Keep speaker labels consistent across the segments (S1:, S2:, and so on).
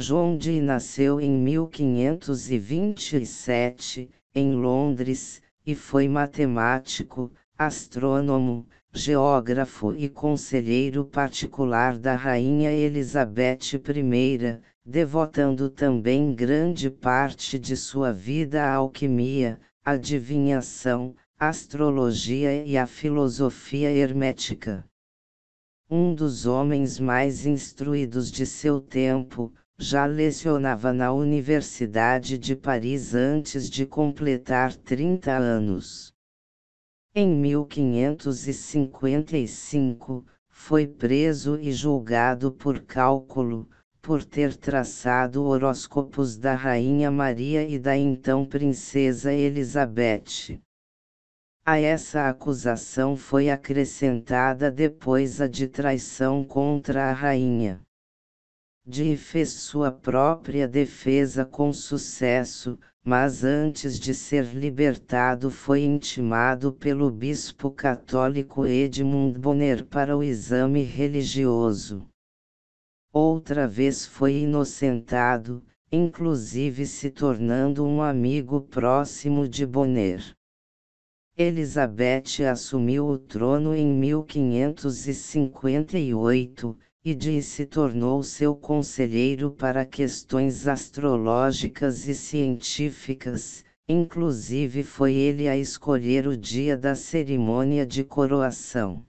S1: Jondi nasceu em 1527, em Londres, e foi matemático, astrônomo, geógrafo e conselheiro particular da rainha Elizabeth I, devotando também grande parte de sua vida à alquimia, adivinhação, astrologia e à filosofia hermética. Um dos homens mais instruídos de seu tempo, já lecionava na Universidade de Paris antes de completar 30 anos. Em 1555, foi preso e julgado por cálculo, por ter traçado horóscopos da Rainha Maria e da então Princesa Elizabeth. A essa acusação foi acrescentada depois a de traição contra a Rainha. Dee fez sua própria defesa com sucesso, mas antes de ser libertado foi intimado pelo bispo católico Edmund Bonner para o exame religioso. Outra vez foi inocentado, inclusive se tornando um amigo próximo de Bonner. Elizabeth assumiu o trono em 1558, e de se tornou seu conselheiro para questões astrológicas e científicas, inclusive foi ele a escolher o dia da cerimônia de coroação.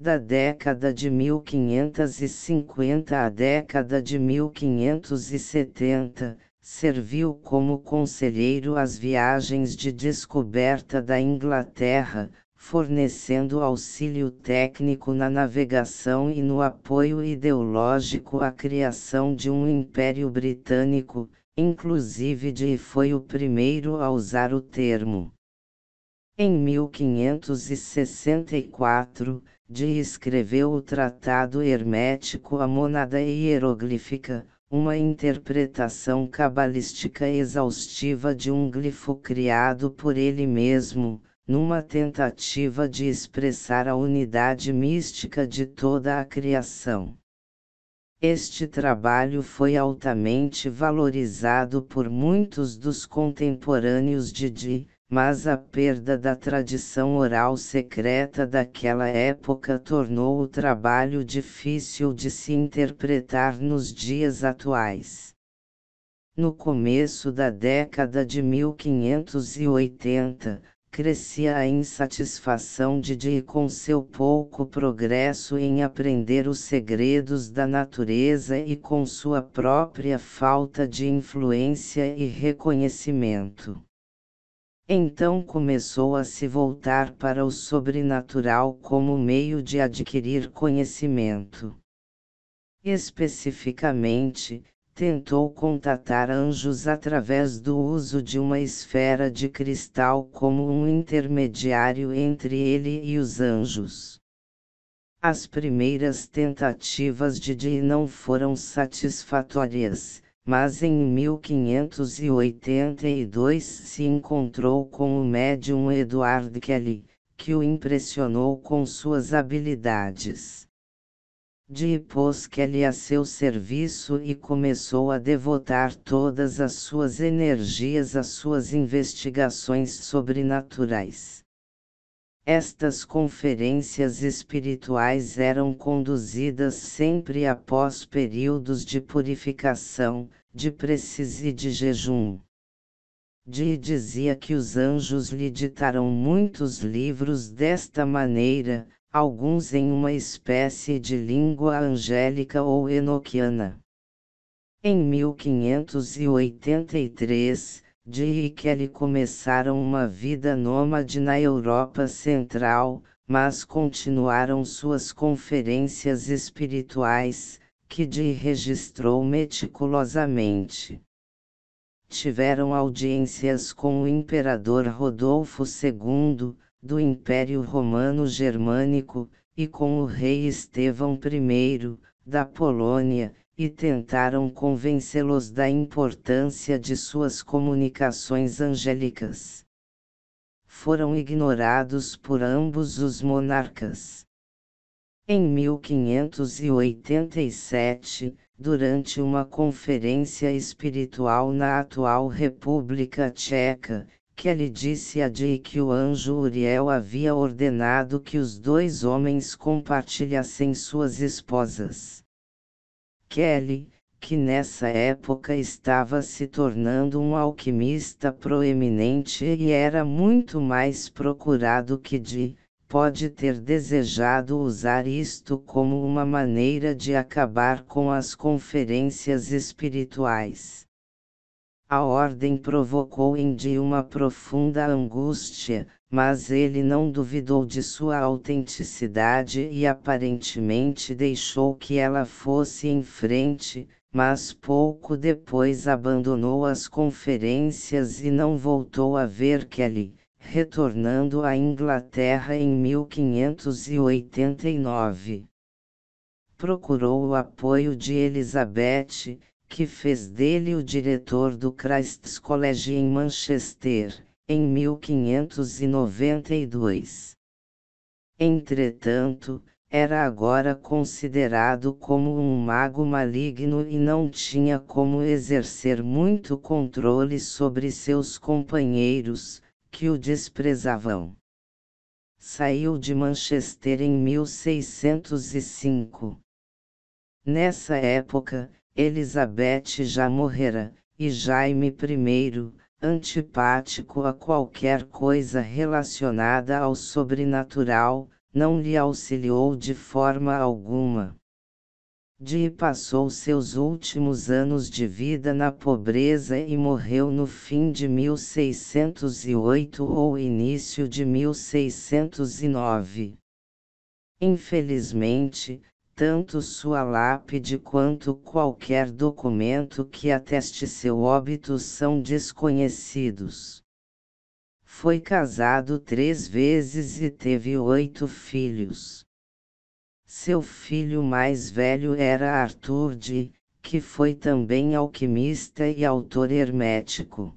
S1: Da década de 1550 à década de 1570, serviu como conselheiro às viagens de descoberta da Inglaterra, fornecendo auxílio técnico na navegação e no apoio ideológico à criação de um império britânico, inclusive de foi o primeiro a usar o termo. Em 1564, de escreveu o Tratado Hermético à Monada Hieroglífica, uma interpretação cabalística exaustiva de um glifo criado por ele mesmo, numa tentativa de expressar a unidade mística de toda a criação. Este trabalho foi altamente valorizado por muitos dos contemporâneos de Di, mas a perda da tradição oral secreta daquela época tornou o trabalho difícil de se interpretar nos dias atuais. No começo da década de 1580, crescia a insatisfação de Di com seu pouco progresso em aprender os segredos da natureza e com sua própria falta de influência e reconhecimento. Então começou a se voltar para o sobrenatural como meio de adquirir conhecimento. Especificamente, tentou contatar anjos através do uso de uma esfera de cristal como um intermediário entre ele e os anjos. As primeiras tentativas de Dee não foram satisfatórias, mas em 1582 se encontrou com o médium Edward Kelly, que o impressionou com suas habilidades. Depois que ele a seu serviço e começou a devotar todas as suas energias às suas investigações sobrenaturais. Estas conferências espirituais eram conduzidas sempre após períodos de purificação, de preces e de jejum. De dizia que os anjos lhe ditaram muitos livros desta maneira, alguns em uma espécie de língua angélica ou enoquiana. Em 1583, Dirk e começaram uma vida nômade na Europa Central, mas continuaram suas conferências espirituais, que de registrou meticulosamente. Tiveram audiências com o imperador Rodolfo II, do Império Romano Germânico, e com o rei Estevão I, da Polônia, e tentaram convencê-los da importância de suas comunicações angélicas. Foram ignorados por ambos os monarcas. Em 1587, durante uma conferência espiritual na atual República Tcheca, Kelly disse a Dee que o anjo Uriel havia ordenado que os dois homens compartilhassem suas esposas. Kelly, que nessa época estava se tornando um alquimista proeminente e era muito mais procurado que Dee, pode ter desejado usar isto como uma maneira de acabar com as conferências espirituais. A ordem provocou em Di uma profunda angústia, mas ele não duvidou de sua autenticidade e aparentemente deixou que ela fosse em frente, mas pouco depois abandonou as conferências e não voltou a ver Kelly, retornando à Inglaterra em 1589. Procurou o apoio de Elizabeth, que fez dele o diretor do Christ's College em Manchester, em 1592. Entretanto, era agora considerado como um mago maligno e não tinha como exercer muito controle sobre seus companheiros, que o desprezavam. Saiu de Manchester em 1605. Nessa época, Elizabeth já morrera, e Jaime I, antipático a qualquer coisa relacionada ao sobrenatural, não lhe auxiliou de forma alguma. Dee passou seus últimos anos de vida na pobreza e morreu no fim de 1608 ou início de 1609. Infelizmente, tanto sua lápide quanto qualquer documento que ateste seu óbito são desconhecidos. Foi casado três vezes e teve oito filhos. Seu filho mais velho era Arthur de, que foi também alquimista e autor hermético.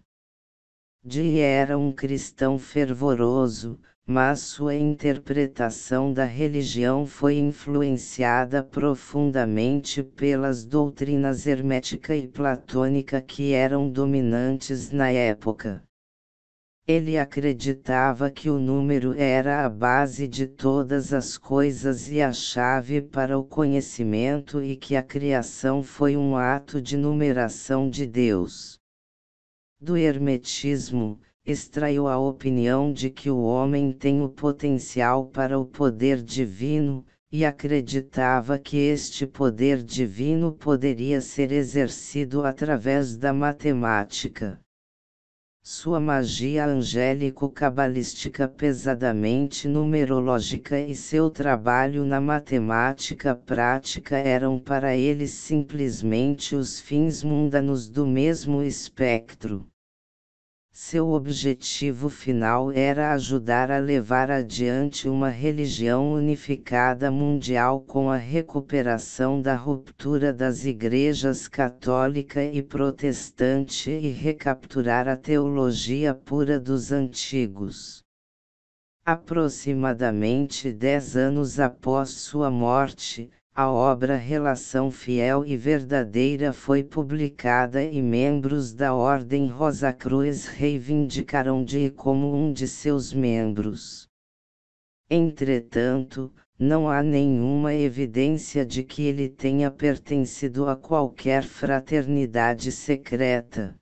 S1: De era um cristão fervoroso, mas sua interpretação da religião foi influenciada profundamente pelas doutrinas hermética e platônica que eram dominantes na época. Ele acreditava que o número era a base de todas as coisas e a chave para o conhecimento e que a criação foi um ato de numeração de Deus. Do Hermetismo, extraiu a opinião de que o homem tem o potencial para o poder divino, e acreditava que este poder divino poderia ser exercido através da matemática. Sua magia angélico-cabalística pesadamente numerológica e seu trabalho na matemática prática eram para ele simplesmente os fins mundanos do mesmo espectro. Seu objetivo final era ajudar a levar adiante uma religião unificada mundial com a recuperação da ruptura das igrejas católica e protestante e recapturar a teologia pura dos antigos. Aproximadamente dez anos após sua morte, a obra Relação Fiel e Verdadeira foi publicada e membros da Ordem Rosa Cruz reivindicaram de como um de seus membros. Entretanto, não há nenhuma evidência de que ele tenha pertencido a qualquer fraternidade secreta.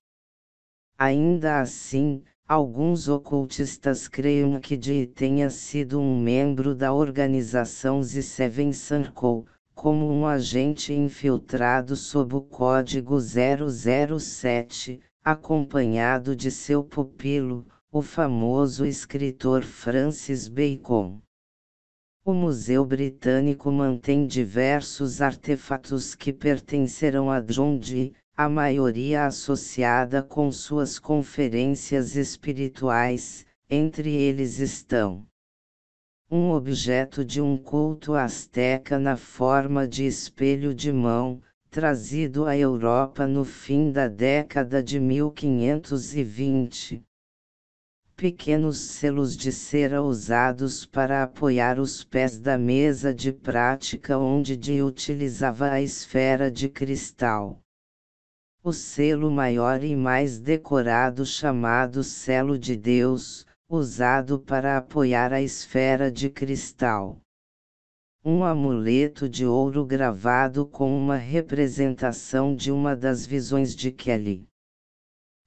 S1: Ainda assim, Alguns ocultistas creem que Dee tenha sido um membro da organização The Seven Circle, como um agente infiltrado sob o código 007, acompanhado de seu pupilo, o famoso escritor Francis Bacon. O Museu Britânico mantém diversos artefatos que pertencerão a John Dee, a maioria associada com suas conferências espirituais, entre eles estão um objeto de um culto asteca na forma de espelho de mão, trazido à Europa no fim da década de 1520. Pequenos selos de cera usados para apoiar os pés da mesa de prática onde Di utilizava a esfera de cristal. O selo maior e mais decorado chamado Selo de Deus, usado para apoiar a esfera de cristal. Um amuleto de ouro gravado com uma representação de uma das visões de Kelly.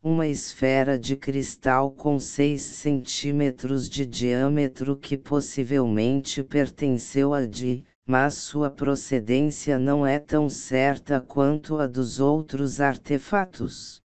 S1: Uma esfera de cristal com 6 centímetros de diâmetro que possivelmente pertenceu a Di, mas sua procedência não é tão certa quanto a dos outros artefatos.